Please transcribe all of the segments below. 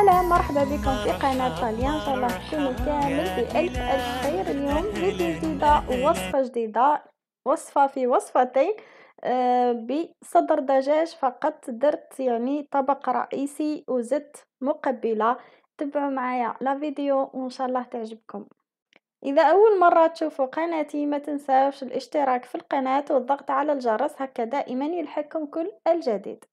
السلام مرحبا بكم في قناة طاليان ان شاء الله تكونوا كامل بألف ألف خير اليوم فيديو جديدة وصفة جديدة وصفة في وصفتين آه، بصدر دجاج فقط درت يعني طبق رئيسي وزدت مقبلة تبعوا معايا لا فيديو وان شاء الله تعجبكم إذا أول مرة تشوفوا قناتي ما تنساوش الاشتراك في القناة والضغط على الجرس هكا دائما يلحقكم كل الجديد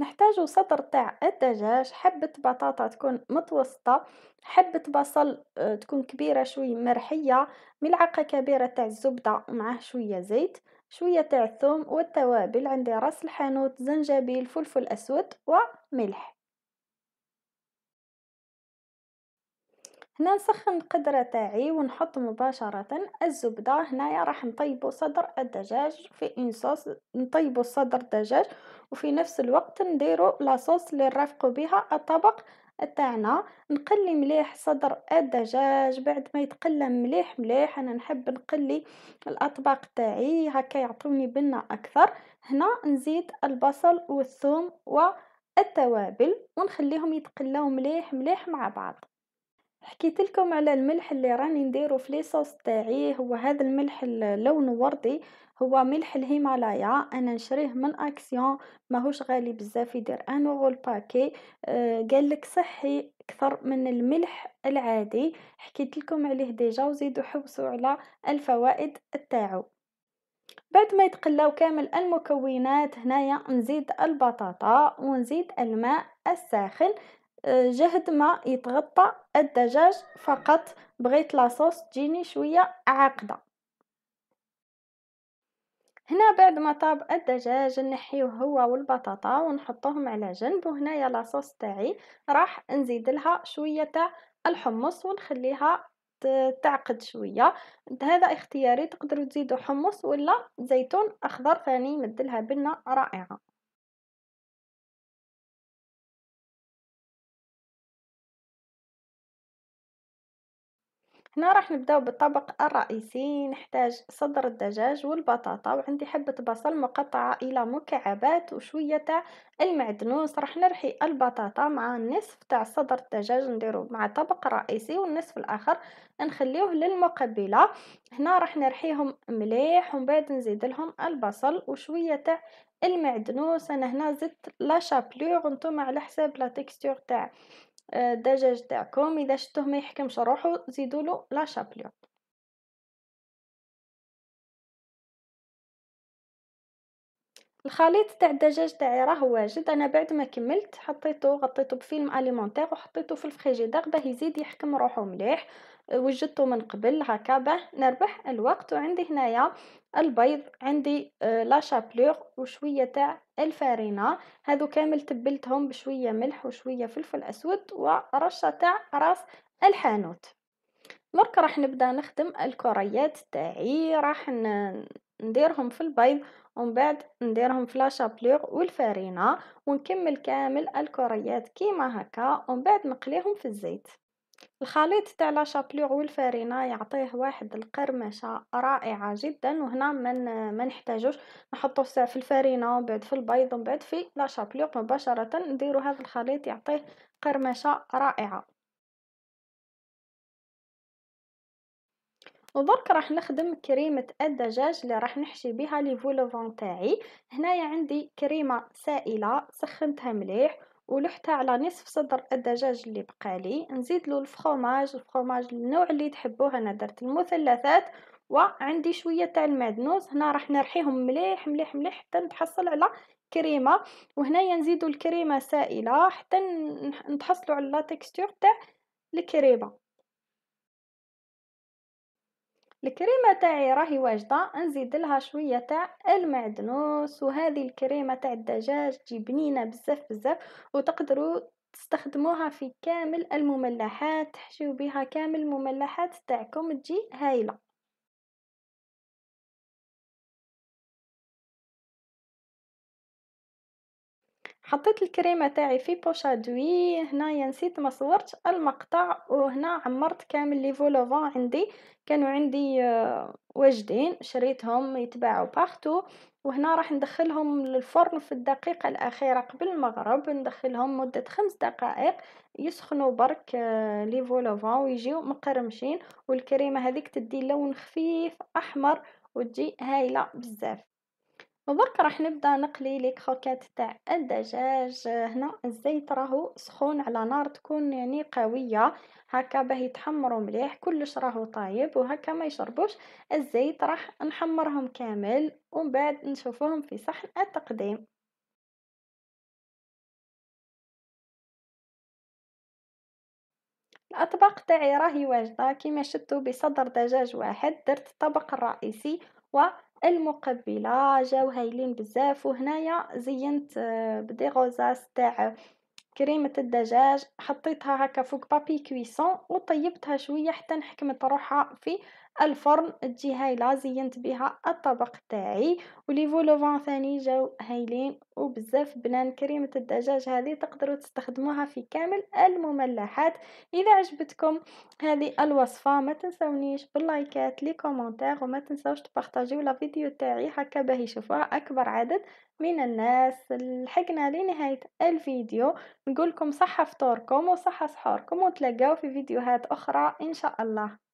نحتاجو سطر تاع الدجاج حبة بطاطا تكون متوسطة حبة بصل آه، تكون كبيرة شوي مرحية ملعقة كبيرة تاع الزبدة معاه شوية زيت شوية تاع الثوم والتوابل عندي راس الحانوت زنجبيل فلفل أسود وملح هنا نسخن القدرة تاعي ونحط مباشرة الزبدة هنايا راح نطيبو صدر الدجاج في اون صوص نطيبو صدر الدجاج وفي نفس الوقت نديرو لاصوص اللي نرافقو بها الطبق تاعنا نقلي مليح صدر الدجاج بعد ما يتقلى مليح مليح انا نحب نقلي الاطباق تاعي هكا يعطوني بنه اكثر هنا نزيد البصل والثوم والتوابل ونخليهم يتقلاو مليح مليح مع بعض حكيت لكم على الملح اللي راني نديرو في لي صوص تاعي هو هذا الملح لونه وردي هو ملح الهيمالايا انا نشريه من اكسيون ماهوش غالي بزاف يدير ان اورو الباكي آه قالك صحي اكثر من الملح العادي حكيت لكم عليه ديجا وزيدوا حوسوا على الفوائد تاعو بعد ما يتقلاو كامل المكونات هنايا نزيد البطاطا ونزيد الماء الساخن جهد ما يتغطى الدجاج فقط بغيت لاصوص تجيني شويه عاقده هنا بعد ما طاب الدجاج نحيوه هو والبطاطا ونحطوهم على جنب وهنايا لاصوص تاعي راح نزيد لها شويه تاع الحمص ونخليها تعقد شويه هذا اختياري تقدروا تزيدوا حمص ولا زيتون اخضر ثاني مدلها بنه رائعه هنا راح نبداو بالطبق الرئيسي نحتاج صدر الدجاج والبطاطا وعندي حبة بصل مقطعة الى مكعبات وشوية تاع المعدنوس راح نرحي البطاطا مع النصف تاع صدر الدجاج نديرو مع طبق رئيسي والنصف الاخر نخليوه للمقبلة هنا راح نرحيهم مليح ومن بعد نزيد لهم البصل وشوية تاع المعدنوس انا هنا زدت لا شابلور نتوما على حساب لا تكستور تاع الدجاج آه، تاعكم اذا شفتوه ما يحكمش روحو زيدوا له لا شابليون الخليط تاع الدجاج تاعي راه واجد انا بعد ما كملت حطيته غطيته بفيلم اليمونتير وحطيته في الفريجيدار باه يزيد يحكم روحو مليح آه، وجدته من قبل هكا باه نربح الوقت وعندي هنايا البيض عندي آه، لا شابلور وشويه تاع الفارينه هذو كامل تبلتهم بشويه ملح وشويه فلفل اسود ورشه تاع راس الحانوت درك راح نبدا نخدم الكريات تاعي راح ن... نديرهم في البيض ومن بعد نديرهم في لاشابلوغ والفارينه ونكمل كامل الكريات كيما هكا ومن بعد نقليهم في الزيت الخليط تاع لاشابلور والفارينه يعطيه واحد القرمشه رائعه جدا وهنا من ما نحتاجوش نحطو ساعه في الفارينه ومن بعد في البيض ومن بعد في لاشابلوغ مباشره نديرو هذا الخليط يعطيه قرمشه رائعه ودرك راح نخدم كريمه الدجاج اللي راح نحشي بها لي فولوفون تاعي هنايا عندي كريمه سائله سخنتها مليح ولحتها على نصف صدر الدجاج اللي بقالي نزيد له الفخوماج الفخوماج النوع اللي تحبوه انا درت المثلثات وعندي شويه تاع المعدنوس هنا راح نرحيهم مليح مليح مليح حتى نتحصل على كريمه وهنايا نزيدوا الكريمه سائله حتى نتحصلوا على لا تاع الكريمه الكريمه تاعي راهي واجده نزيد لها شويه تاع المعدنوس وهذه الكريمه تاع الدجاج تجي بنينه بزاف بزاف وتقدروا تستخدموها في كامل المملحات تحشيو بها كامل المملحات تاعكم تجي هايله حطيت الكريمه تاعي في دوي هنايا نسيت ما صورت المقطع وهنا عمرت كامل لي فولوفان عندي كانوا عندي آه، واجدين شريتهم يتباعوا باختو وهنا راح ندخلهم للفرن في الدقيقة الأخيرة قبل المغرب ندخلهم مدة خمس دقائق يسخنوا برك آه، لي فولوفان ويجيو مقرمشين والكريمة هذيك تدي لون خفيف أحمر وتجي هايلة بزاف وبرك راح نبدا نقلي لي كروكات تاع الدجاج هنا الزيت راهو سخون على نار تكون يعني قويه هكا باه يتحمروا مليح كلش راهو طايب وهكا ما يشربوش الزيت راح نحمرهم كامل ومن بعد نشوفوهم في صحن التقديم الاطباق تاعي راهي واجده كيما شفتوا بصدر دجاج واحد درت الطبق الرئيسي والمقبله جاو هايلين بزاف وهنايا زينت آه، بدي غوزاس تاع كريمه الدجاج حطيتها هكا فوق بابي كويسون وطيبتها شويه حتى نحكمت روحها في الفرن تجي هايله زينت بها الطبق تاعي ولي فولوفان ثاني جاو هايلين وبزاف بنان كريمة الدجاج هذه تقدروا تستخدموها في كامل المملحات إذا عجبتكم هذه الوصفة ما تنسونيش باللايكات لي كومنتير وما تنسوش تبارطاجيو لا فيديو تاعي هكا باه يشوفوها أكبر عدد من الناس لحقنا لنهاية الفيديو نقولكم صحة فطوركم وصحة سحوركم وتلاقاو في فيديوهات أخرى إن شاء الله